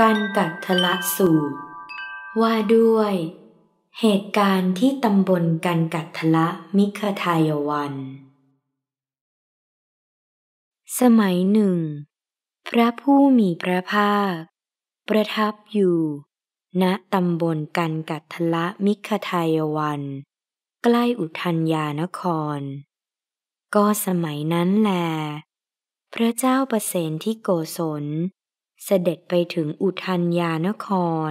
กันกัทละสูตร ว่าด้วย เหตุการณ์ที่ตำบลกันกัทละ มิคทายวันสมัยหนึ่ง พระผู้มีพระภาค ประทับอยู่ ณตำบลกันกัทละ มิคทายวัน ใกล้อุทัญญานคร ก็สมัยนั้นแล พระเจ้าประเสนที่โกศลเสด็จไปถึงอุทัญญานคร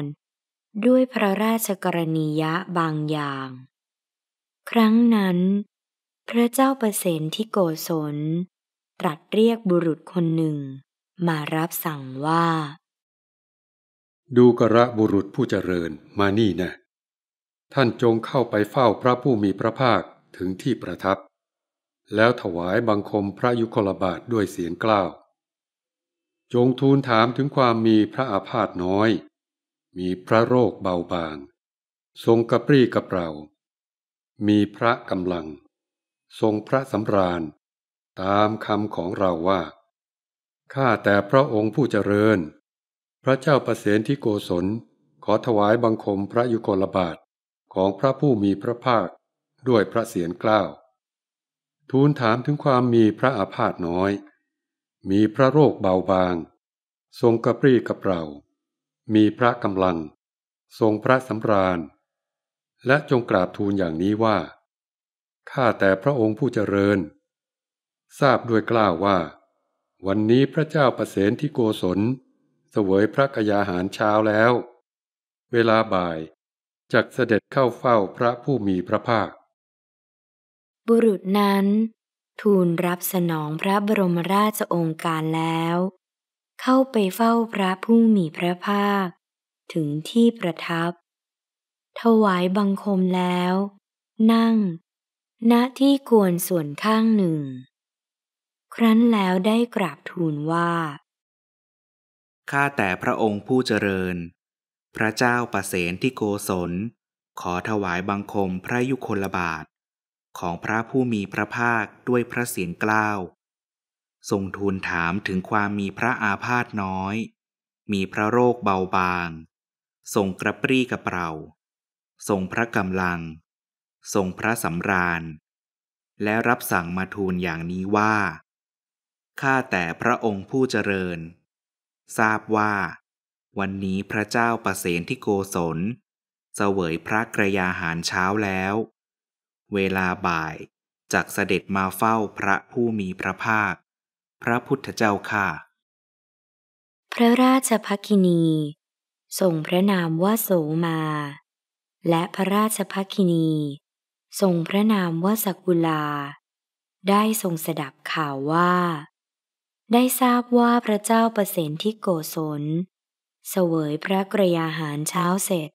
ด้วยพระราชกรณียะบางอย่าง ครั้งนั้น พระเจ้าประเสนที่โกศลตรัสเรียกบุรุษคนหนึ่งมารับสั่งว่า ดูกระบุรุษผู้เจริญมานี่นะ ท่านจงเข้าไปเฝ้าพระผู้มีพระภาคถึงที่ประทับ แล้วถวายบังคมพระยุคลบาทด้วยเสียงกล้าวจงทูลถามถึงความมีพระอาพาธน้อย มีพระโรคเบาบาง ทรงกระปรี้กระเปร่า มีพระกำลัง ทรงพระสำราญ ตามคำของเราว่า ข้าแต่พระองค์ผู้เจริญ พระเจ้าประเสนที่โกศล ขอถวายบังคมพระยุคลบาทของพระผู้มีพระภาคด้วยพระเสียรเกล้าทูลถามถึงความมีพระอาพาธน้อยมีพระโรคเบาบาง ทรงกระปรี้กระเปร่า มีพระกำลัง ทรงพระสำราญ และจงกราบทูลอย่างนี้ว่า ข้าแต่พระองค์ผู้เจริญ ทราบด้วยกล่าวว่า วันนี้พระเจ้าประเสนที่โกศลเสวยพระกยาหารเช้าแล้ว เวลาบ่ายจักเสด็จเข้าเฝ้าพระผู้มีพระภาค บุรุษนั้นทูลรับสนองพระบรมราชองค์การแล้ว เข้าไปเฝ้าพระผู้มีพระภาคถึงที่ประทับ ถวายบังคมแล้ว นั่ง ณที่ควรส่วนข้างหนึ่ง ครั้นแล้วได้กราบทูลว่า ข้าแต่พระองค์ผู้เจริญ พระเจ้าประเสนที่โกศลขอถวายบังคมพระยุคลบาทของพระผู้มีพระภาคด้วยพระเสียงกล้าวทรงทูลถามถึงความมีพระอาพาธน้อย มีพระโรคเบาบาง ทรงกระปรี้กระเปร่า ทรงพระกำลังทรงพระสำราญ และรับสั่งมาทูลอย่างนี้ว่าข้าแต่พระองค์ผู้เจริญ ทราบว่า วันนี้พระเจ้าประเสนที่โกศลเสวยพระกระยาหารเช้าแล้วเวลาบ่ายจากเสด็จมาเฝ้าพระผู้มีพระภาคพระพุทธเจ้าค่ะ พระราชภกินีทรงพระนามว่าโสมา และพระราชภกินีทรงพระนามว่าสกุลา ได้ทรงสดับข่าวว่า ได้ทราบว่าพระเจ้าประสิทธิโกศลเสวยพระกรยาหารเช้าเสร็จ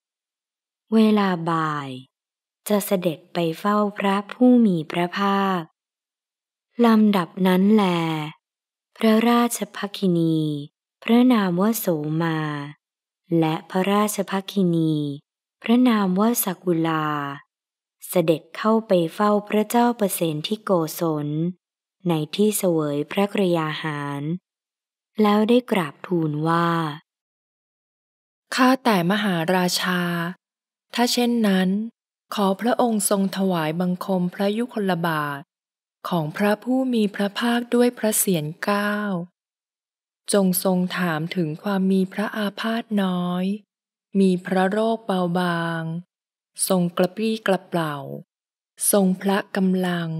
เวลาบ่ายจะเสด็จไปเฝ้าพระผู้มีพระภาค ลำดับนั้นแล พระราชภักินี พระนามว่าโสมา และพระราชภักินีพระนามว่าสักุลา เสด็จเข้าไปเฝ้าพระเจ้าเปรตที่โกศลในที่เสวยพระกรยาหาร แล้วได้กราบทูลว่า ข้าแต่มหาราชา ถ้าเช่นนั้นขอพระองค์ทรงถวายบังคมพระยุคลบาท ของพระผู้มีพระภาคด้วยพระเสียรเก้าจงทรงถามถึงความมีพระอาพาธน้อย มีพระโรคเบาบาง ทรงกระปรี้กระเป่า ทรงพระกำลัง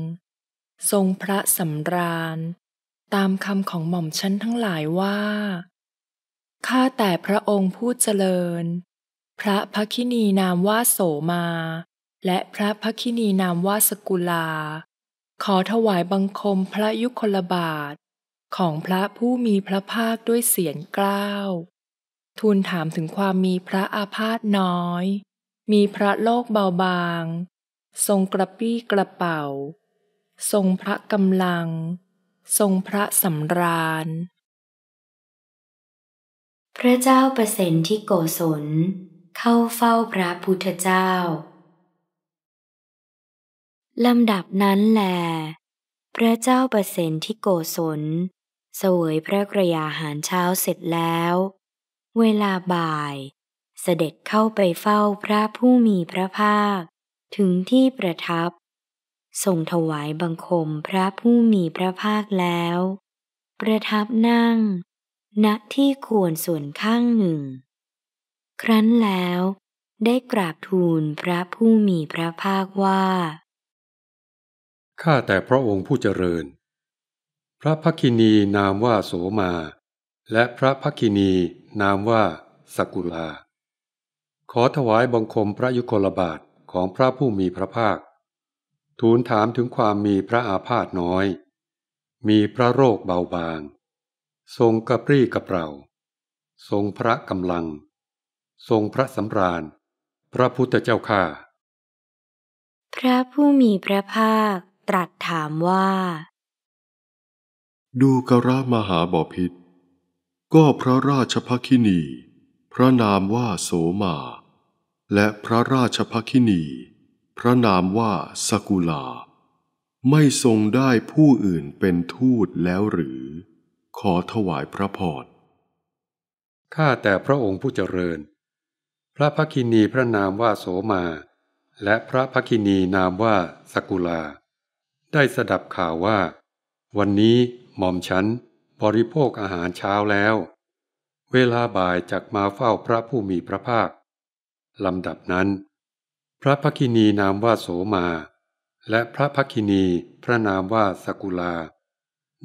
ทรงพระสำราญ ตามคำของหม่อมชั้นทั้งหลายว่า ข้าแต่พระองค์ผู้เจริญ พระภคินีนามว่าโสมาและพระพักินีนามว่าสกุลา ขอถวายบังคมพระยุคลบาทของพระผู้มีพระภาคด้วยเสียงกล้าวทูลถามถึงความมีพระอาพาธน้อย มีพระโลกเบาบาง ทรงกระปี้กระเป๋า ทรงพระกำลัง ทรงพระสำราญพระเจ้าประสิที่โกศลเข้าเฝ้าพระพุทธเจ้าลำดับนั้นแหลพระเจ้าประเสนที่โกศลเสวยพระกระยาหารเช้าเสร็จแล้ว เวลาบ่าย เสด็จเข้าไปเฝ้าพระผู้มีพระภาค ถึงที่ประทับทรงถวายบังคมพระผู้มีพระภาคแล้ว ประทับนั่ง ณที่ควรส่วนข้างหนึ่ง ครั้นแล้ว ได้กราบทูลพระผู้มีพระภาคว่าข้าแต่พระองค์ผู้เจริญ พระพักินีนามว่าโสมา และพระพักินีนามว่าสกุลา ขอถวายบังคมพระยุคลบาทของพระผู้มีพระภาค ทูลถามถึงความมีพระอาพาธน้อย มีพระโรคเบาบาง ทรงกระปรี้กระเปร่า ทรงพระกำลัง ทรงพระสำราญ พระพุทธเจ้าข้า พระผู้มีพระภาคตรัสถามว่า ดูกระมหาบพิษก็พระราชัคินี พระนามว่าโสมา และพระราชัคินี พระนามว่าสกุลา ไม่ทรงได้ผู้อื่นเป็นทูตแล้วหรือ ขอถวายพระพรข้าแต่พระองค์ผู้เจริญ พระัคินีพระนามว่าโสมา และพระัคินีนามว่าสกุลาได้สดับข่าวว่า วันนี้ หม่อมฉันบริโภคอาหารเช้าแล้ว เวลาบ่ายจักมาเฝ้าพระผู้มีพระภาคลำดับนั้น พระพักินีนามว่าโสมา และพระพักินีพระนามว่าสกุลา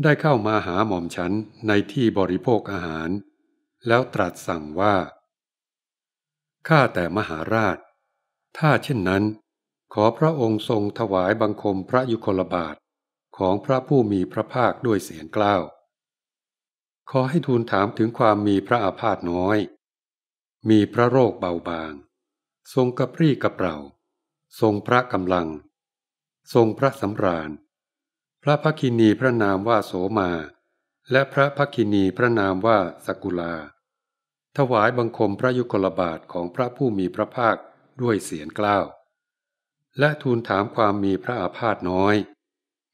ได้เข้ามาหาหม่อมฉันในที่บริโภคอาหาร แล้วตรัสสั่งว่าข้าแต่มหาราชถ้าเช่นนั้นขอพระองค์ทรงถวายบังคมพระยุคลบาทของพระผู้มีพระภาคด้วยเสียงกล้าวขอให้ทูลถามถึงความมีพระอาพาธน้อย มีพระโรคเบาบาง ทรงกระปรี้กระเป่า ทรงพระกำลัง ทรงพระสำราญพระพักินีพระนามว่าโสมา และพระพักินีพระนามว่าสกุลา ถวายบังคมพระยุคลบาทของพระผู้มีพระภาคด้วยเสียงกล้าวและทูลถามความมีพระอาพาธน้อย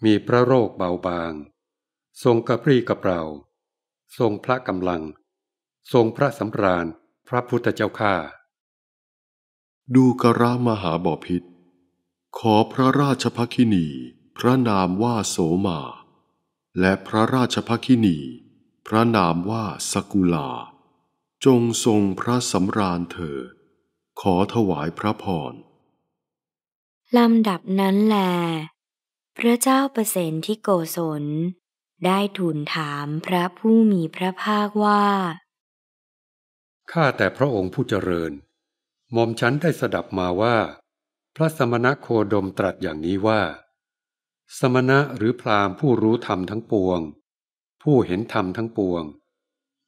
มีพระโรคเบาบาง ทรงกระปรี้กระเปร่า ทรงพระกำลัง ทรงพระสำราญพระพุทธเจ้าข้าดูกระมหาบอพิษ ขอพระราชภคินี พระนามว่าโสมา และพระราชภคินี พระนามว่าสกุลา จงทรงพระสำราญเถิดขอถวายพระพรลำดับนั้นแล พระเจ้าประเสนที่โกศลได้ทูลถามพระผู้มีพระภาคว่าข้าแต่พระองค์ผู้เจริญหม่อมฉันได้สดับมาว่า พระสมณโคดมตรัสอย่างนี้ว่า สมณะหรือพราหมณ์ผู้รู้ธรรมทั้งปวง ผู้เห็นธรรมทั้งปวง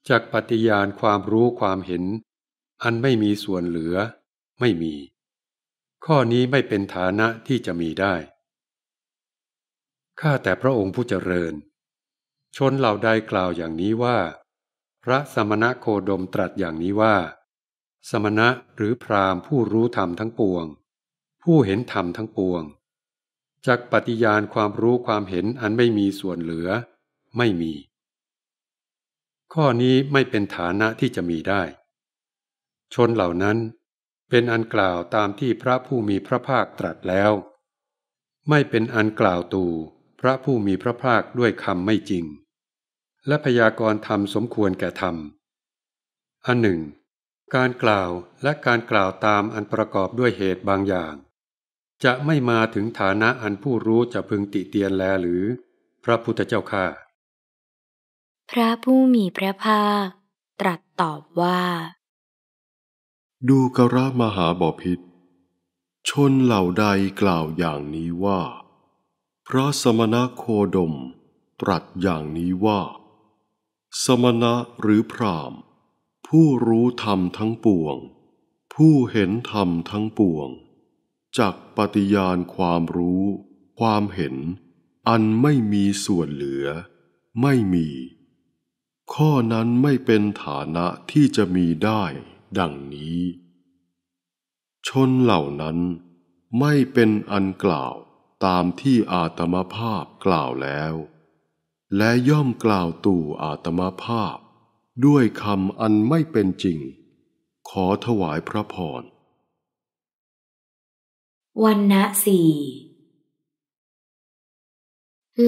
จากปฏิญาณความรู้ความเห็น อันไม่มีส่วนเหลือไม่มีข้อนี้ไม่เป็นฐานะที่จะมีได้ ข้าแต่พระองค์ผู้เจริญ ชนเหล่าใดกล่าวอย่างนี้ว่า พระสมณะโคดมตรัสอย่างนี้ว่า สมณะหรือพรามผู้รู้ธรรมทั้งปวง ผู้เห็นธรรมทั้งปวง จากปฏิญาณความรู้ความเห็นอันไม่มีส่วนเหลือ ไม่มี ข้อนี้ไม่เป็นฐานะที่จะมีได้ ชนเหล่านั้นเป็นอันกล่าวตามที่พระผู้มีพระภาคตรัสแล้ว ไม่เป็นอันกล่าวตู พระผู้มีพระภาคด้วยคำไม่จริง และพยากรธรรมสมควรแก่ธรรมอันหนึ่ง การกล่าวและการกล่าวตามอันประกอบด้วยเหตุบางอย่าง จะไม่มาถึงฐานะอันผู้รู้จะพึงติเตียนแลหรือ พระพุทธเจ้าข้าพระผู้มีพระภาคตรัสตอบว่าดูกรามหาบาพิษ ชนเหล่าใดกล่าวอย่างนี้ว่า พระสมณะโคดม ตรัสอย่างนี้ว่า สมณะหรือพรามผู้รู้ธรรมทั้งปวง ผู้เห็นธรรมทั้งปวงจากปฏิญาณความรู้ ความเห็น อันไม่มีส่วนเหลือ ไม่มี ข้อนั้นไม่เป็นฐานะที่จะมีได้ดังนี้ ชนเหล่านั้นไม่เป็นอันกล่าวตามที่อาตมภาพกล่าวแล้ว และย่อมกล่าวตู่อาตมภาพด้วยคำอันไม่เป็นจริง ขอถวายพระพรวันณะสี่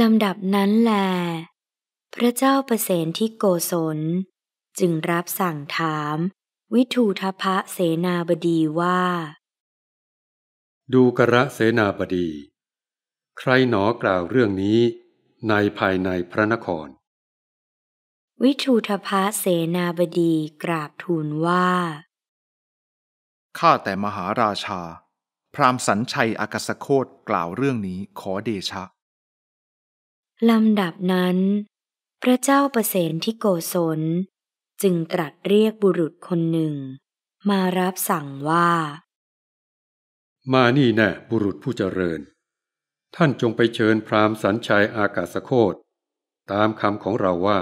ลำดับนั้นแล พระเจ้าประเสนที่โกศลจึงรับสั่งถามวิทูทพะเสนาบดีว่า ดูกระเสนาบดี ใครหนอกล่าวเรื่องนี้ในภายในพระนคร วิทูทพะเสนาบดีกราบทูลว่า ข้าแต่มหาราชา พรามสัญชัยอากาศโคตกล่าวเรื่องนี้ขอเดชะ ลำดับนั้น พระเจ้าประเสนที่โกศลจึงตรัสเรียกบุรุษคนหนึ่ง มารับสั่งว่า มานี่แน่บุรุษผู้เจริญ ท่านจงไปเชิญพราหมณ์สัญชัยอากาศโคตตามคำของเราว่า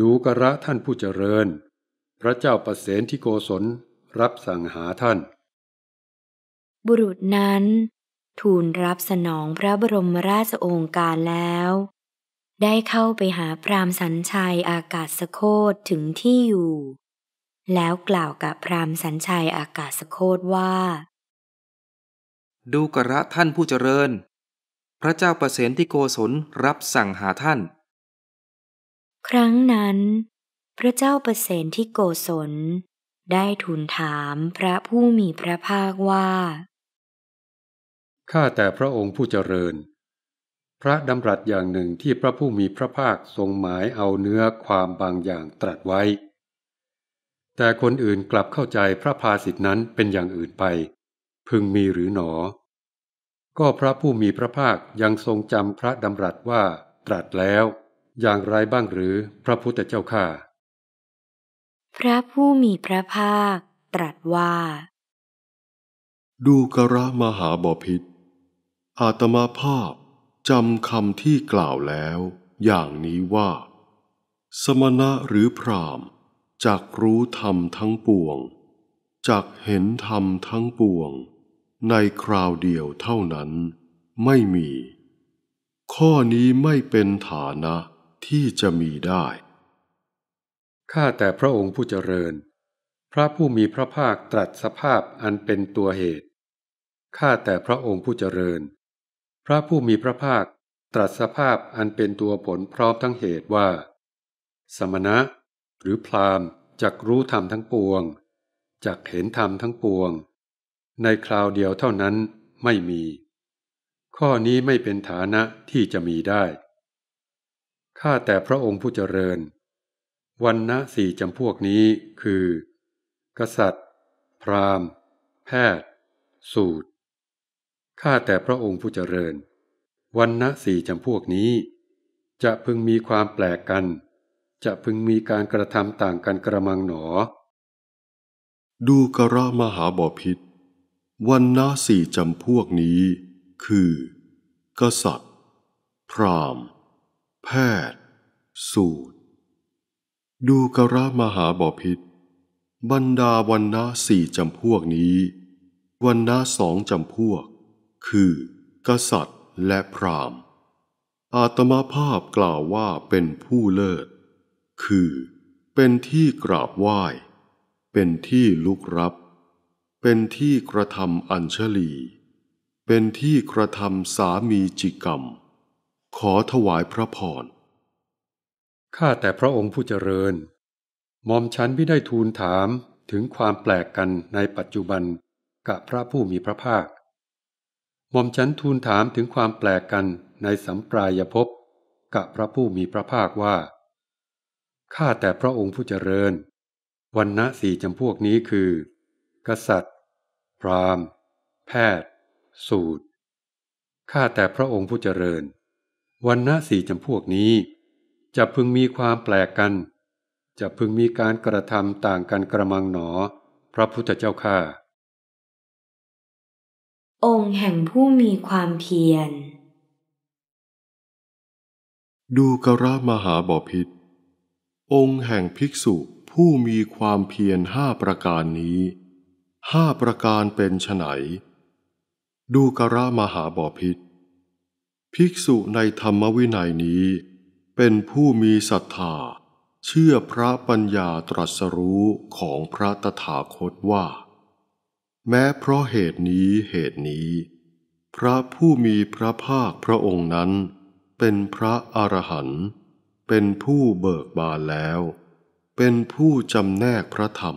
ดูกระท่านผู้เจริญ พระเจ้าประเสนที่โกศลรับสั่งหาท่าน บุรุษนั้น ทูลรับสนองพระบรมราชโองการแล้วได้เข้าไปหาพรามสัญชัยอากาศสโคตถึงที่อยู่ แล้วกล่าวกับพรามสัญชัยอากาศสโคตว่า ดูกระท่านผู้เจริญ พระเจ้าประเสนที่โกศลรับสั่งหาท่าน ครั้งนั้น พระเจ้าประเสนที่โกศลได้ทูลถามพระผู้มีพระภาคว่าข้าแต่พระองค์ผู้เจริญพระดำรัสอย่างหนึ่งที่พระผู้มีพระภาคทรงหมายเอาเนื้อความบางอย่างตรัสไว้ แต่คนอื่นกลับเข้าใจพระภาสิทธินั้นเป็นอย่างอื่นไป พึงมีหรือหนอ ก็พระผู้มีพระภาคยังทรงจำพระดำรัสว่าตรัสแล้ว อย่างไรบ้างหรือพระพุทธเจ้าข้าพระผู้มีพระภาคตรัสว่า ดูกระมหาบพิษอาตมาภาพจำคำที่กล่าวแล้วอย่างนี้ว่า สมณะหรือพรามจากรู้ธรรมทั้งปวงจากเห็นธรรมทั้งปวง ในคราวเดียวเท่านั้นไม่มี ข้อนี้ไม่เป็นฐานะที่จะมีได้ ข้าแต่พระองค์ผู้เจริญ พระผู้มีพระภาคตรัสสภาพอันเป็นตัวเหตุข้าแต่พระองค์ผู้เจริญพระผู้มีพระภาคตรัสสภาพอันเป็นตัวผลพร้อมทั้งเหตุว่า สมณะหรือพรามจักรู้ธรรมทั้งปวงจักเห็นธรรมทั้งปวง ในคราวเดียวเท่านั้นไม่มี ข้อนี้ไม่เป็นฐานะที่จะมีได้ ข้าแต่พระองค์ผู้เจริญวันนะสี่จำพวกนี้คือ กษัตริย์ พราหมณ์ แพทย์ สูตรข้าแต่พระองค์ผู้เจริญวันณะสี่จำพวกนี้ จะพึงมีความแปลกกัน จะพึงมีการกระทำต่างกันกระมังหนอ ดูกระมหาบอพิษวันณะสี่จำพวกนี้ คือ กษัตริย์ พรามแพทย์ สูตรดูกระมหาบอพิษบรรดาวันณะสี่จำพวกนี้ วันณะสองจำพวกคือ กษัตริย์และพราหมณ์อาตมาภาพกล่าวว่าเป็นผู้เลิศ คือเป็นที่กราบไหว้ เป็นที่ลุกรับเป็นที่กระทำอัญชลี เป็นที่กระทำสามีจิกรรม ขอถวายพระพรข้าแต่พระองค์ผู้เจริญมอมฉันไม่ได้ทูลถามถึงความแปลกกันในปัจจุบันกับพระผู้มีพระภาคมอมฉันทูลถามถึงความแปลกกันในสัมปรายภพกับพระผู้มีพระภาคว่าข้าแต่พระองค์ผู้เจริญวันณะสี่จำพวกนี้คือ กษัตริย์ พรามแพทย์ สูตรข้าแต่พระองค์ผู้เจริญวันณะสี่จำพวกนี้ จะพึงมีความแปลกกัน จะพึงมีการกระทำต่างกันกระมังหนอพระพุทธเจ้าข้าองค์แห่งผู้มีความเพียร ดูกระมหาบพิษองค์แห่งภิกษุผู้มีความเพียรห้าประการนี้ห้าประการเป็นไหนดูกระมหาบพิษภิกษุในธรรมวินัยนี้ เป็นผู้มีศรัทธา เชื่อพระปัญญาตรัสรู้ของพระตถาคตว่าแม้เพราะเหตุนี้เหตุนี้ พระผู้มีพระภาคพระองค์นั้น เป็นพระอรหันต์เป็นผู้เบิกบานแล้ว เป็นผู้จำแนกพระธรรม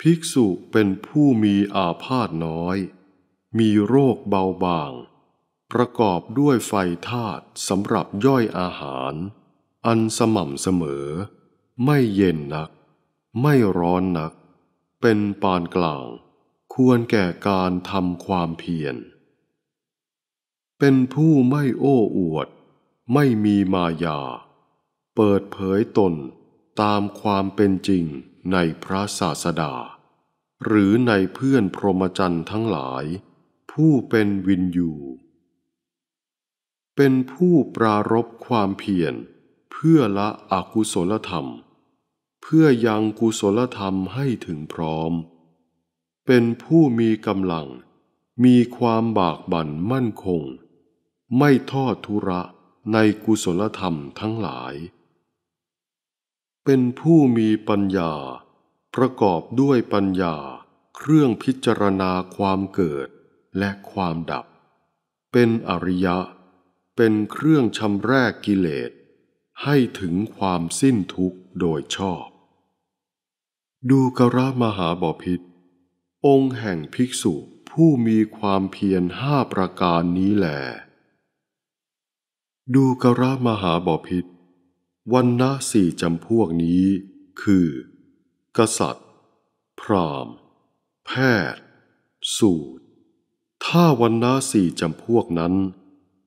ภิกษุเป็นผู้มีอาพาธน้อย มีโรคเบาบาง ประกอบด้วยไฟธาตุสำหรับย่อยอาหาร อันสม่ำเสมอ ไม่เย็นนัก ไม่ร้อนนักเป็นปานกลาง ควรแก่การทำความเพียรเป็นผู้ไม่โอ้อวด ไม่มีมายา เปิดเผยตนตามความเป็นจริงในพระศาสดาหรือในเพื่อนพรหมจรรย์ทั้งหลาย ผู้เป็นวินยู เป็นผู้ปรารบความเพียรเพื่อละอกุศลธรรมเพื่อยังกุศลธรรมให้ถึงพร้อม เป็นผู้มีกำลัง มีความบากบั่นมั่นคง ไม่ทอดทุระในกุศลธรรมทั้งหลาย เป็นผู้มีปัญญา ประกอบด้วยปัญญาเครื่องพิจารณาความเกิดและความดับ เป็นอริยะ เป็นเครื่องชำแรกกิเลสให้ถึงความสิ้นทุกข์โดยชอบดูกระมหาบาพิษองค์แห่งภิกษุผู้มีความเพียรห้าประการนี้แหลดูกระมหาบาพิษวันนะสี่จำพวกนี้คือ กษัตริย์ พราหมณ์ แพทย์ สูตร ถ้าวันนะสี่จำพวกนั้น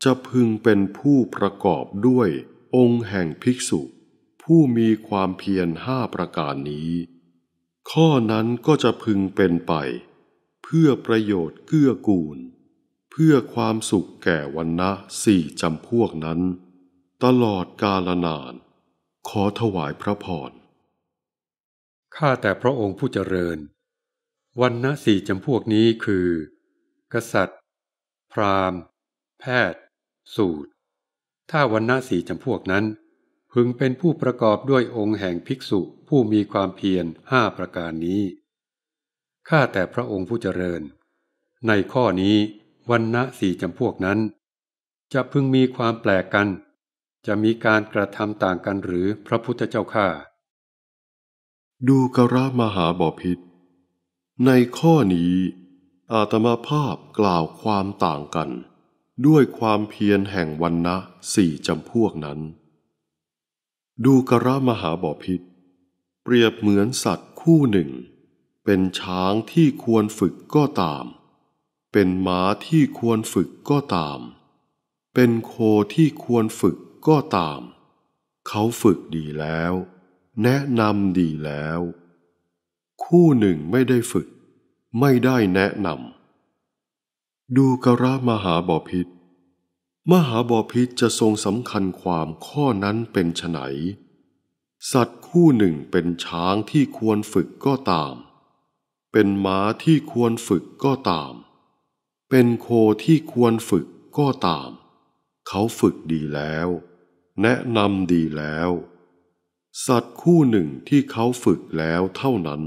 จะพึงเป็นผู้ประกอบด้วย องค์แห่งภิกษุ ผู้มีความเพียรห้าประการนี้ข้อนั้นก็จะพึงเป็นไป เพื่อประโยชน์เกื้อกูล เพื่อความสุขแก่วันนะสี่จำพวกนั้น ตลอดกาลนาน ขอถวายพระพร ข้าแต่พระองค์ผู้เจริญวันนะสี่จำพวกนี้คือกษัตริย์ พราหมณ์ แพทย์ สูตร ถ้าวันนะสี่จำพวกนั้นพึงเป็นผู้ประกอบด้วยองค์แห่งภิกษุผู้มีความเพียรห้าประการนี้ ข้าแต่พระองค์ผู้เจริญ ในข้อนี้วันณะสี่จำพวกนั้น จะพึงมีความแปลกกัน จะมีการกระทำต่างกันหรือพระพุทธเจ้าข้า ดูกระมหาบอพิษ ในข้อนี้ อาตมาภาพกล่าวความต่างกัน ด้วยความเพียรแห่งวันนะสี่จำพวกนั้นดูกระมหาบอพิษ เปรียบเหมือนสัตว์คู่หนึ่ง เป็นช้างที่ควรฝึกก็ตาม เป็นม้าที่ควรฝึกก็ตาม เป็นโคที่ควรฝึกก็ตาม เขาฝึกดีแล้ว แนะนำดีแล้ว คู่หนึ่งไม่ได้ฝึก ไม่ได้แนะนำดูกระมหาบอพิษมหาบอพิษจะทรงสำคัญความข้อนั้นเป็นไนสัตว์คู่หนึ่งเป็นช้างที่ควรฝึกก็ตาม เป็นม้าที่ควรฝึกก็ตาม เป็นโคที่ควรฝึกก็ตาม เขาฝึกดีแล้ว แนะนำดีแล้ว สัตว์คู่หนึ่งที่เขาฝึกแล้วเท่านั้น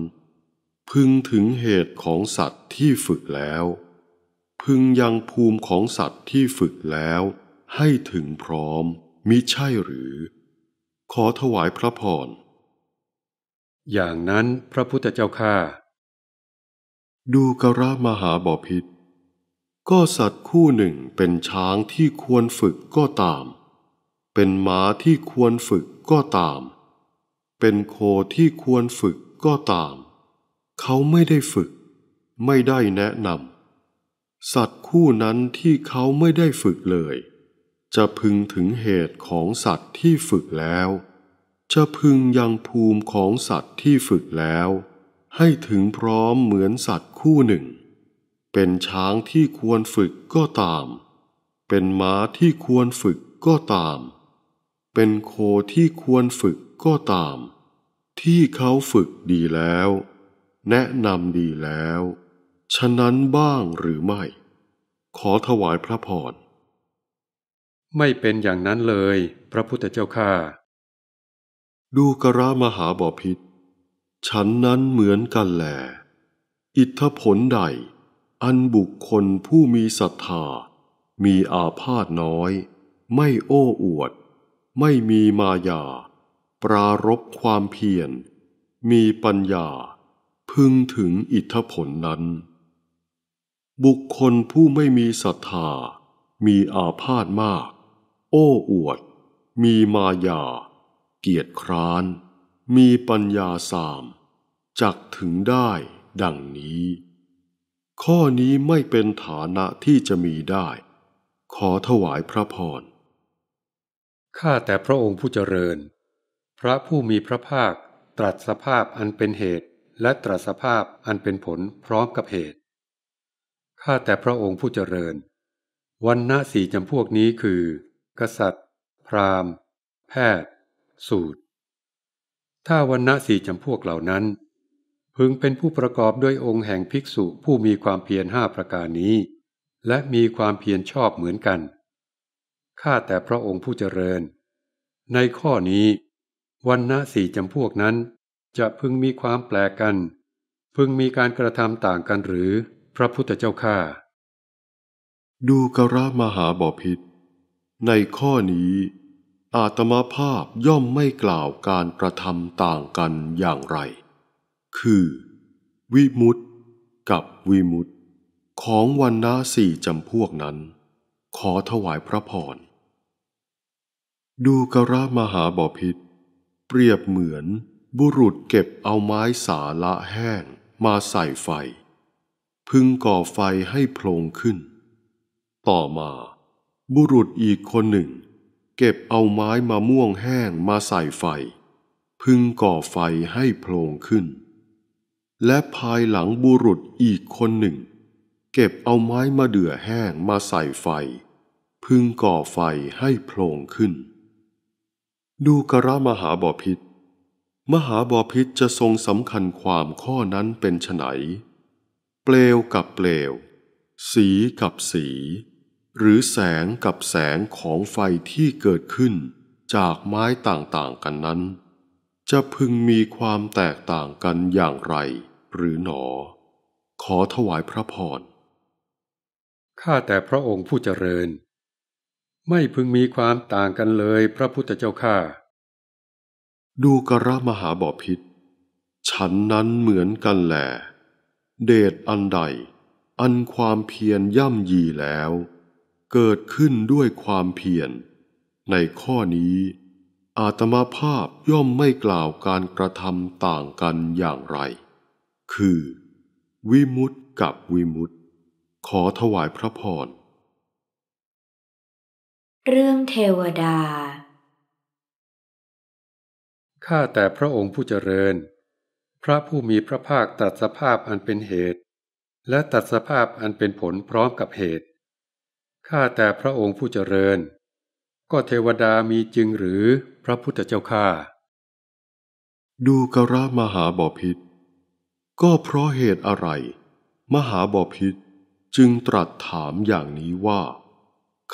พึงถึงเหตุของสัตว์ที่ฝึกแล้วพึงยังภูมิของสัตว์ที่ฝึกแล้ว ให้ถึงพร้อมมิใช่หรือ ขอถวายพระพร อย่างนั้นพระพุทธเจ้าข้าดูกระมหาบอพิษก็สัตว์คู่หนึ่งเป็นช้างที่ควรฝึกก็ตาม เป็นม้าที่ควรฝึกก็ตาม เป็นโคที่ควรฝึกก็ตาม เขาไม่ได้ฝึก ไม่ได้แนะนำสัตว์คู่นั้นที่เขาไม่ได้ฝึกเลย จะพึงถึงเหตุของสัตว์ที่ฝึกแล้ว จะพึงยังภูมิของสัตว์ที่ฝึกแล้ว ให้ถึงพร้อมเหมือนสัตว์คู่หนึ่ง เป็นช้างที่ควรฝึกก็ตาม เป็นม้าที่ควรฝึกก็ตาม เป็นโคที่ควรฝึกก็ตาม ที่เขาฝึกดีแล้ว แนะนำดีแล้วฉะนั้นบ้างหรือไม่ ขอถวายพระพร ไม่เป็นอย่างนั้นเลย พระพุทธเจ้าข้าดูกระมหาบอพิษฉันนั้นเหมือนกันแหลอิทธผลใด อันบุคคลผู้มีศรัทธา มีอาพาธน้อย ไม่โอ้อวด ไม่มีมายา ปรารบความเพียร มีปัญญา พึงถึงอิทธผลนั้นบุคคลผู้ไม่มีศรัทธา มีอาพาธมาก โอ้อวด มีมายา เกียรติคร้าน มีปัญญาสาม จักถึงได้ดังนี้ ข้อนี้ไม่เป็นฐานะที่จะมีได้ ขอถวายพระพร ข้าแต่พระองค์ผู้เจริญ พระผู้มีพระภาคตรัสสภาพอันเป็นเหตุและตรัสภาพอันเป็นผลพร้อมกับเหตุข้าแต่พระองค์ผู้เจริญวันณะสี่จำพวกนี้คือกษัตริย์ พราหมณ์ แพทย์ สูตร ถ้าวันณะสี่จำพวกเหล่านั้น พึงเป็นผู้ประกอบด้วยองค์แห่งภิกษุผู้มีความเพียรห้าประการนี้ และมีความเพียรชอบเหมือนกัน ข้าแต่พระองค์ผู้เจริญ ในข้อนี้วันณะสี่จำพวกนั้นจะพึงมีความแปลกกัน พึงมีการกระทำต่างกันหรือพระพุทธเจ้าข้าดูกระมหาบอพิษในข้อนี้ อาตมาภาพย่อมไม่กล่าวการกระทำต่างกันอย่างไร คือ วิมุตตกับวิมุตตของวันนาสี่จำพวกนั้น ขอถวายพระพร ดูกระมหาบอพิษเปรียบเหมือนบุรุษเก็บเอาไม้สาละแห้งมาใส่ไฟพึงก่อไฟให้โพลงขึ้น ต่อมา บุรุษอีกคนหนึ่ง เก็บเอาไม้มะม่วงแห้งมาใส่ไฟ พึงก่อไฟให้โพลงขึ้น และภายหลังบุรุษอีกคนหนึ่ง เก็บเอาไม้มะเดื่อแห้งมาใส่ไฟ พึงก่อไฟให้โพลงขึ้น ดูกระมหาบอพิษมหาบอพิษจะทรงสำคัญความข้อนั้นเป็นไฉนเปลวกับเปลวสีกับสี หรือแสงกับแสงของไฟที่เกิดขึ้นจากไม้ต่างๆกันนั้น จะพึงมีความแตกต่างกันอย่างไร หรือหนอ ขอถวายพระพรข้าแต่พระองค์ผู้เจริญ ไม่พึงมีความต่างกันเลย พระพุทธเจ้าข้าดูกระมหาบอพิษฉันนั้นเหมือนกันแหละเดชอันใดอันความเพียรย่ำยีแล้ว เกิดขึ้นด้วยความเพียรในข้อนี้ อาตมาภาพย่อมไม่กล่าวการกระทำต่างกันอย่างไร คือ วิมุตติกับวิมุตติ ขอถวายพระพร เรื่องเทวดา ข้าแต่พระองค์ผู้เจริญพระผู้มีพระภาคตัดสภาพอันเป็นเหตุ และตัดสภาพอันเป็นผลพร้อมกับเหตุ ข้าแต่พระองค์ผู้เจริญ ก็เทวดามีจริงหรือพระพุทธเจ้าข้าดูกระมหาบอพิษก็เพราะเหตุอะไรมหาบอพิษจึงตรัสถามอย่างนี้ว่า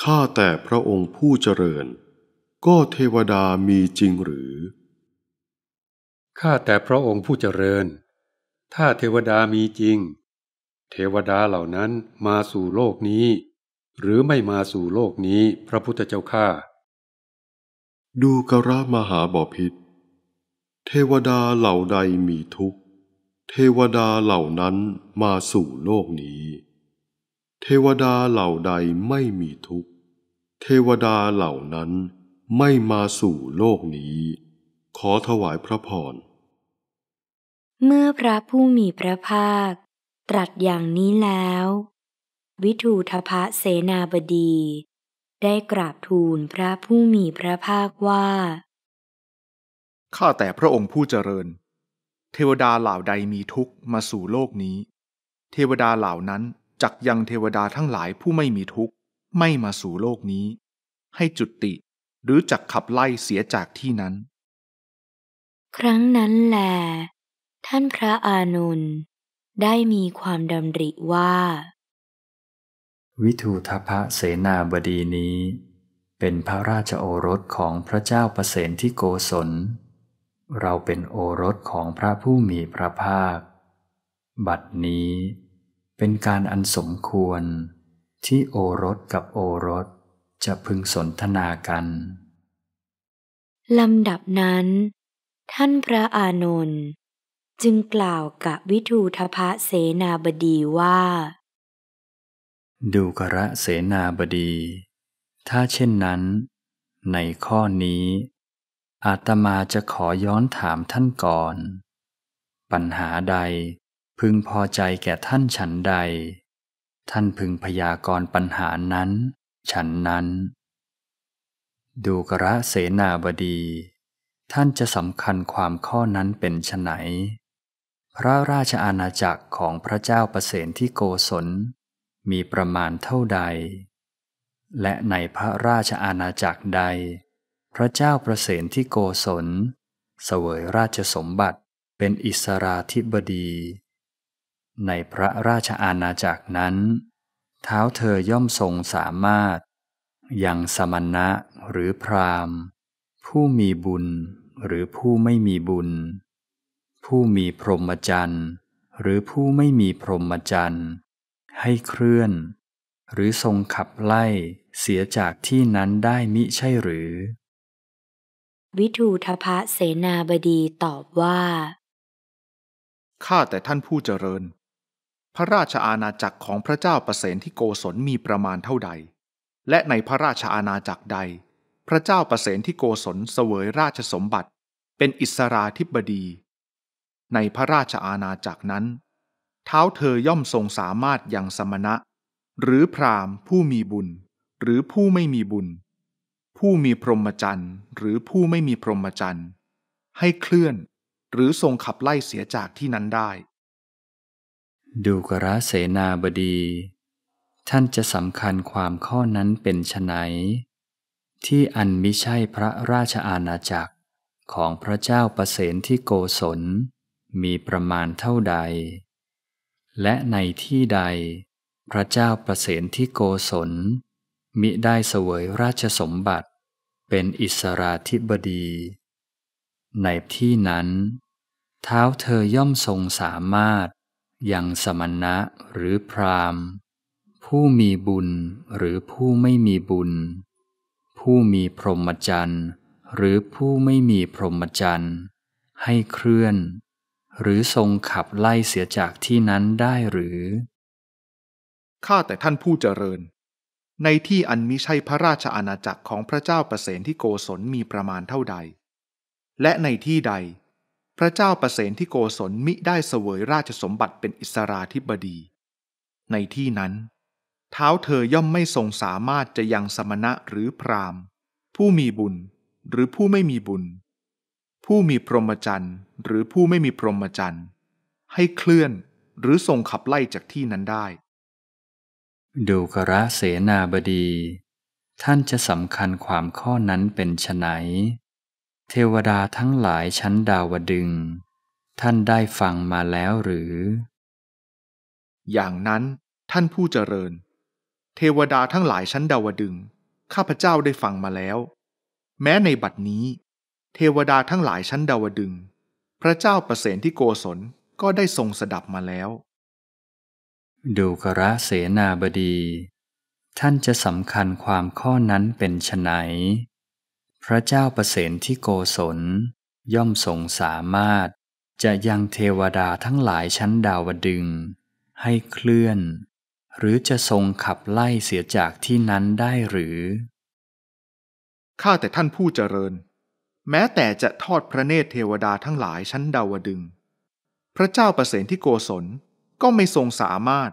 ข้าแต่พระองค์ผู้เจริญก็เทวดามีจริงหรือข้าแต่พระองค์ผู้เจริญ ถ้าเทวดามีจริง เทวดาเหล่านั้นมาสู่โลกนี้ หรือไม่มาสู่โลกนี้ พระพุทธเจ้าข้า ดูกระมหาบาพิษเทวดาเหล่าใดมีทุกข์ เทวดาเหล่านั้นมาสู่โลกนี้ เทวดาเหล่าใดไม่มีทุกข์ เทวดาเหล่านั้นไม่มาสู่โลกนี้ ขอถวายพระพรเมื่อพระผู้มีพระภาค ตรัสอย่างนี้แล้ว วิทูทพะเสนาบดี ได้กราบทูลพระผู้มีพระภาคว่า ข้าแต่พระองค์ผู้เจริญ เทวดาเหล่าใดมีทุกข์มาสู่โลกนี้ เทวดาเหล่านั้นจักยังเทวดาทั้งหลายผู้ไม่มีทุกข์ ไม่มาสู่โลกนี้ ให้จุติหรือจักขับไล่เสียจากที่นั้น ครั้งนั้นแหละท่านพระอานุนได้มีความดำริว่า วิทูทพะเสนาบดีนี้เป็นพระราชโอรสของพระเจ้าประเสนที่โกศลเราเป็นโอรสของพระผู้มีพระภาค บัดนี้เป็นการอันสมควรที่โอรสกับโอรสจะพึงสนทนากันลำดับนั้น ท่านพระอานนท์จึงกล่าวกับวิทูทพะเสนาบดีว่า ดูกระเสนาบดี ถ้าเช่นนั้น ในข้อนี้ อาตมาจะขอย้อนถามท่านก่อน ปัญหาใดพึงพอใจแก่ท่านฉันใด ท่านพึงพยากรปัญหานั้น ฉันนั้น ดูกระเสนาบดี ท่านจะสำคัญความข้อนั้นเป็นไฉนพระราชอาณาจักรของพระเจ้าประเสนที่โกศลมีประมาณเท่าใด และในพระราชอาณาจักรใด พระเจ้าประเสนที่โกศลเสวยราชสมบัติเป็นอิสราธิบดี ในพระราชอาณาจักรนั้นเท้าเธอย่อมทรงสามารถยังสมณะหรือพรามผู้มีบุญหรือผู้ไม่มีบุญผู้มีพรหมจรรย์หรือผู้ไม่มีพรหมจรรย์ให้เคลื่อนหรือทรงขับไล่เสียจากที่นั้นได้มิใช่หรือ วิทูทพะเสนาบดีตอบว่า ข้าแต่ท่านผู้เจริญ พระราชอาณาจักรของพระเจ้าประเสนที่โกศลมีประมาณเท่าใด และในพระราชอาณาจักรใด พระเจ้าประเสนที่โกศลเสวยราชสมบัติ เป็นอิสราธิบดีในพระราชอาณาจักรนั้น เท้าเธอย่อมทรงสามารถอย่างสมณะ หรือพราหมณ์ผู้มีบุญหรือผู้ไม่มีบุญ ผู้มีพรหมจรรย์ หรือผู้ไม่มีพรหมจรรย์ ให้เคลื่อนหรือทรงขับไล่เสียจากที่นั้นได้ ดูกระเสนาบดี ท่านจะสำคัญความข้อนั้นเป็นไหนที่อันมิใช่พระราชอาณาจักร ของพระเจ้าประเสนที่โกศลมีประมาณเท่าใด และในที่ใด พระเจ้าประเสนที่โกศลมิได้เสวยราชสมบัติเป็นอิสราธิบดี ในที่นั้น เท้าเธอย่อมทรงสามารถยังสมณะหรือพรามผู้มีบุญหรือผู้ไม่มีบุญ ผู้มีพรหมจรรย์หรือผู้ไม่มีพรหมจรรย์ให้เคลื่อนหรือทรงขับไล่เสียจากที่นั้นได้หรือ ข้าแต่ท่านผู้เจริญ ในที่อันมิใช่พระราชอาณาจักรของพระเจ้าประเสนที่โกศลมีประมาณเท่าใด และในที่ใด พระเจ้าประเสนที่โกศลมิได้เสวยราชสมบัติเป็นอิสราธิบดี ในที่นั้น เท้าเธอย่อมไม่ทรงสามารถจะยังสมณะหรือพราหมณ์ ผู้มีบุญหรือผู้ไม่มีบุญผู้มีพรหมจรรย์หรือผู้ไม่มีพรหมจรรย์ให้เคลื่อนหรือส่งขับไล่จากที่นั้นได้ดูกระเสนาบดี ท่านจะสำคัญความข้อนั้นเป็นไหน เทวดาทั้งหลายชั้นดาวดึง ท่านได้ฟังมาแล้วหรือ อย่างนั้นท่านผู้เจริญ เทวดาทั้งหลายชั้นดาวดึง ข้าพเจ้าได้ฟังมาแล้ว แม้ในบัดนี้เทวดาทั้งหลายชั้นดาวดึง พระเจ้าประเสนที่โกศลก็ได้ทรงสดับมาแล้ว ดูกระเสนาบดี ท่านจะสำคัญความข้อนั้นเป็นไหน พระเจ้าประเสนที่โกศลย่อมทรงสามารถจะยังเทวดาทั้งหลายชั้นดาวดึงให้เคลื่อน หรือจะทรงขับไล่เสียจากที่นั้นได้หรือ ข้าแต่ท่านผู้เจริญแม้แต่จะทอดพระเนตรเทวดาทั้งหลายชั้นดาวดึง พระเจ้าประเสนที่โกศลก็ไม่ทรงสามารถ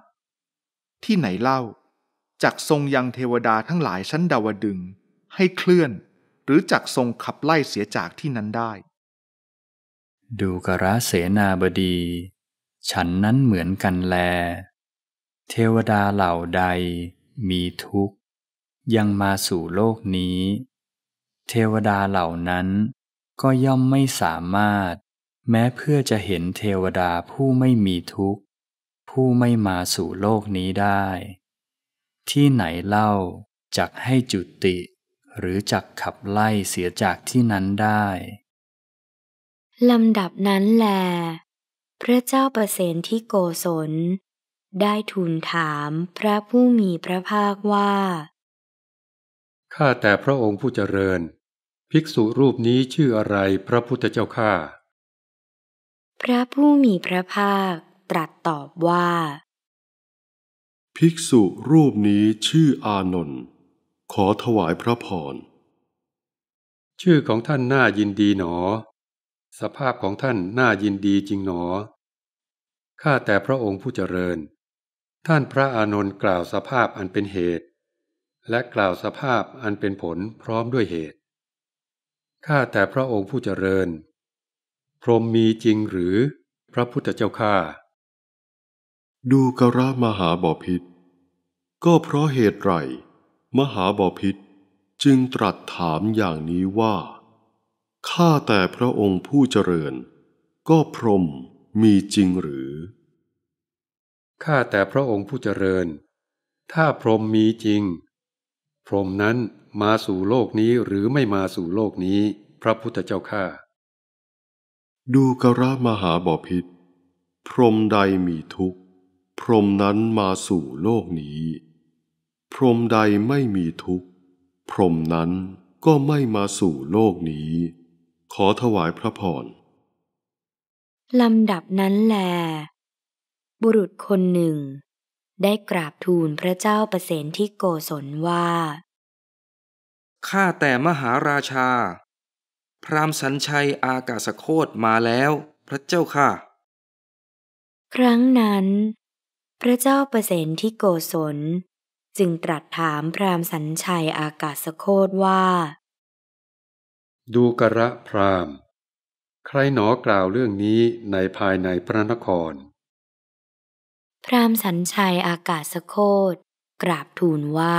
ที่ไหนเล่าจักทรงยังเทวดาทั้งหลายชั้นดาวดึง ให้เคลื่อน หรือจักทรงขับไล่เสียจากที่นั้นได้ ดูกระเสนาบดี ฉันนั้นเหมือนกันแล เทวดาเหล่าใดมีทุกข์ ยังมาสู่โลกนี้เทวดาเหล่านั้นก็ย่อมไม่สามารถ แม้เพื่อจะเห็นเทวดาผู้ไม่มีทุกข์ ผู้ไม่มาสู่โลกนี้ได้ ที่ไหนเล่าจักให้จุติ หรือจักขับไล่เสียจากที่นั้นได้ ลำดับนั้นแล พระเจ้าประเสนที่โกศลได้ทูลถามพระผู้มีพระภาคว่าข้าแต่พระองค์ผู้เจริญภิกษุรูปนี้ชื่ออะไรพระพุทธเจ้าข้าพระผู้มีพระภาคตรัสตอบว่า ภิกษุรูปนี้ชื่ออานนท์ขอถวายพระพรชื่อของท่านน่ายินดีหนอ สภาพของท่านน่ายินดีจริงหนอ ข้าแต่พระองค์ผู้เจริญ ท่านพระอานนท์กล่าวสภาพอันเป็นเหตุ และกล่าวสภาพอันเป็นผลพร้อมด้วยเหตุข้าแต่พระองค์ผู้เจริญ พรหมมีจริงหรือพระพุทธเจ้าข้าดูกรามหาบอพิษก็เพราะเหตุไร มหาบอพิษจึงตรัสถามอย่างนี้ว่าข้าแต่พระองค์ผู้เจริญ ก็พรหมมีจริงหรือข้าแต่พระองค์ผู้เจริญ ถ้าพรหมมีจริง พรหมนั้นมาสู่โลกนี้หรือไม่มาสู่โลกนี้ พระพุทธเจ้าข้าดูกระมหาบอพิษพรมใดมีทุกข์ พรมนั้นมาสู่โลกนี้ พรมใดไม่มีทุกข์ พรมนั้นก็ไม่มาสู่โลกนี้ ขอถวายพระพร ลำดับนั้นแล บุรุษคนหนึ่ง ได้กราบทูลพระเจ้าประเสนที่โกศลว่าข้าแต่มหาราชา พรามสัญชัยอากาศโคตมาแล้ว พระเจ้าค่ะ ครั้งนั้น พระเจ้าเปรเนที่โกศลจึงตรัสถามพรามสัญชัยอากาศโคตว่า ดูกระพรามใครหนอกล่าวเรื่องนี้ในภายในพระนคร พรามสัญชัยอากาศโคตกราบทูลว่า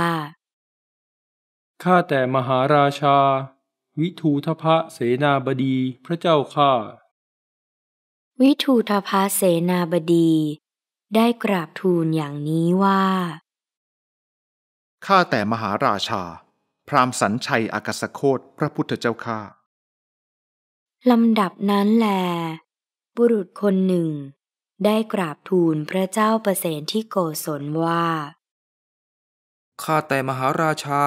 ข้าแต่มหาราชา วิทูทพะเสนาบดีพระเจ้าข้า วิทูทพะเสนาบดี ได้กราบทูลอย่างนี้ว่า ข้าแต่มหาราชา พรามสัญชัยอากาศโคตพระพุทธเจ้าข้า ลำดับนั้นแล บุรุษคนหนึ่ง ได้กราบทูลพระเจ้าประเสนที่โกศลว่า ข้าแต่มหาราชา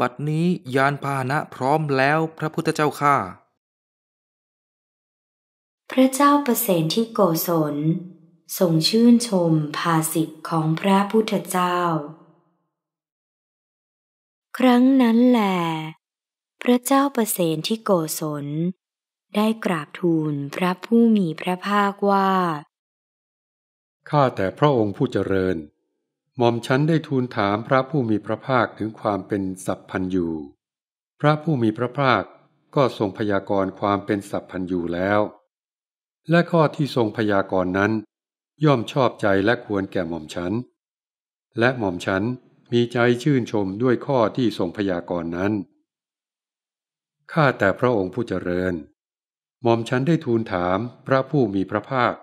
บัดนี้ยานพาหนะพร้อมแล้วพระพุทธเจ้าข้าพระเจ้าประเสนที่โกศลทรงชื่นชมภาสิทธิ์ของพระพุทธเจ้า ครั้งนั้นแหลพระเจ้าประเสนที่โกศลได้กราบทูลพระผู้มีพระภาคว่า ข้าแต่พระองค์ผู้เจริญหม่อมฉันได้ทูลถามพระผู้มีพระภาคถึงความเป็นสัพพันยูพระผู้มีพระภาคก็ทรงพยากรณ์ความเป็นสัพพันยูแล้ว และข้อที่ทรงพยากรณ์นั้น ย่อมชอบใจและควรแก่หม่อมฉัน และหม่อมฉันมีใจชื่นชมด้วยข้อที่ทรงพยากรณ์นั้น ข้าแต่พระองค์ผู้เจริญ หม่อมฉันได้ทูลถามพระผู้มีพระภาค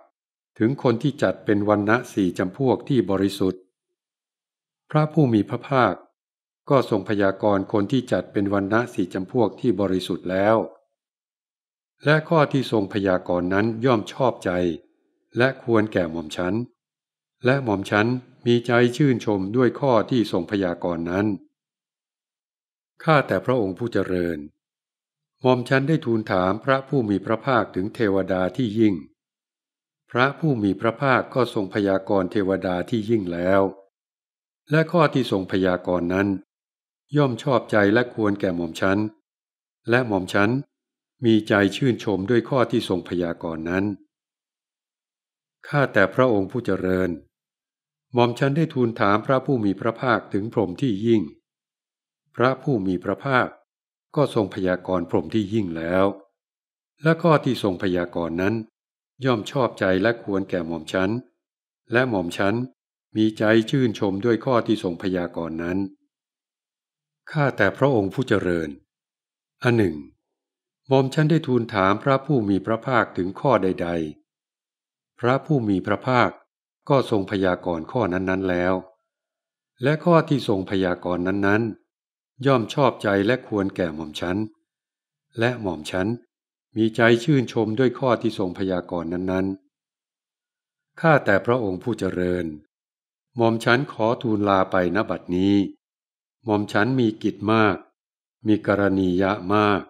ถึงคนที่จัดเป็นวันณะสี่จำพวกที่บริสุทธิ์พระผู้มีพระภาค ก็ทรงพยากรณ์คนที่จัดเป็นวันณะสี่จำพวกที่บริสุทธิ์แล้ว และข้อที่ทรงพยากรณ์นั้นย่อมชอบใจและควรแก่หม่อมชัน และหม่อมชันมีใจชื่นชมด้วยข้อที่ทรงพยากรณ์นั้น ข้าแต่พระองค์ผู้เจริญ หม่อมชันได้ทูลถามพระผู้มีพระภาคถึงเทวดาที่ยิ่ง พระผู้มีพระภาคก็ทรงพยากรณ์เทวดาที่ยิ่งแล้วและข้อที่ทรงพยากรณ์นั้น ย่อมชอบใจและควรแก่หม่อมชัน และหม่อมชัน มีใจชื่นชมด้วยข้อที่ทรงพยากรณ์นั้นข้าแต่พระองค์ผู้เจริญ หม่อมชันได้ทูลถามพระผู้มีพระภาคถึงพรหมที่ยิ่ง พระผู้มีพระภาคก็ทรงพยากรณ์พรหมที่ยิ่งแล้ว และข้อที่ทรงพยากรณ์นั้น ย่อมชอบใจและควรแก่หม่อมชัน และหม่อมชันมีใจชื่นชมด้วยข้อที่ทรงพยากรณ์นั้น ข้าแต่พระองค์ผู้เจริญอันหนึ่งมอมฉันได้ทูลถามพระผู้มีพระภาคถึงข้อใดๆ พระผู้มีพระภาคก็ทรงพยากรณ์ข้อนั้นๆแล้ว และข้อที่ทรงพยากรณ์นั้นๆ ย่อมชอบใจและควรแก่หม่อมฉัน และหม่อมฉันมีใจชื่นชมด้วยข้อที่ทรงพยากรณ์นั้นๆข้าแต่พระองค์ผู้เจริญหม่อมฉันขอทูลลาไปณบัดนี้ หม่อมฉันมีกิจมาก มีกรณียะมาก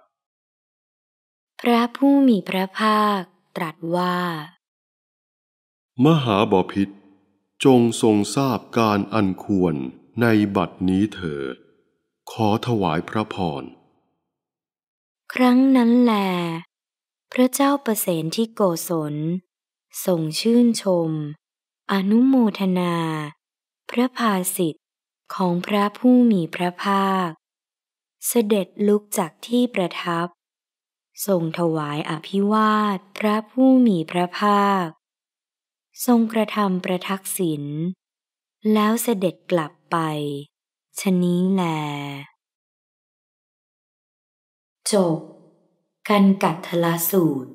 พระผู้มีพระภาคตรัสว่า มหาบาพิษจงทรงทราบการอันควรในบัดนี้เถิดขอถวายพระพร ครั้งนั้นแหลพระเจ้าประเสนที่โกศลทรงชื่นชมอนุโมทนา พระภาสิทธิ์ของพระผู้มีพระภาค เสด็จลุกจากที่ประทับ ทรงถวายอภิวาทพระผู้มีพระภาค ทรงกระทำประทักษิณแล้วเสด็จกลับไปชนี้แล จบกันกัดทลาสูตร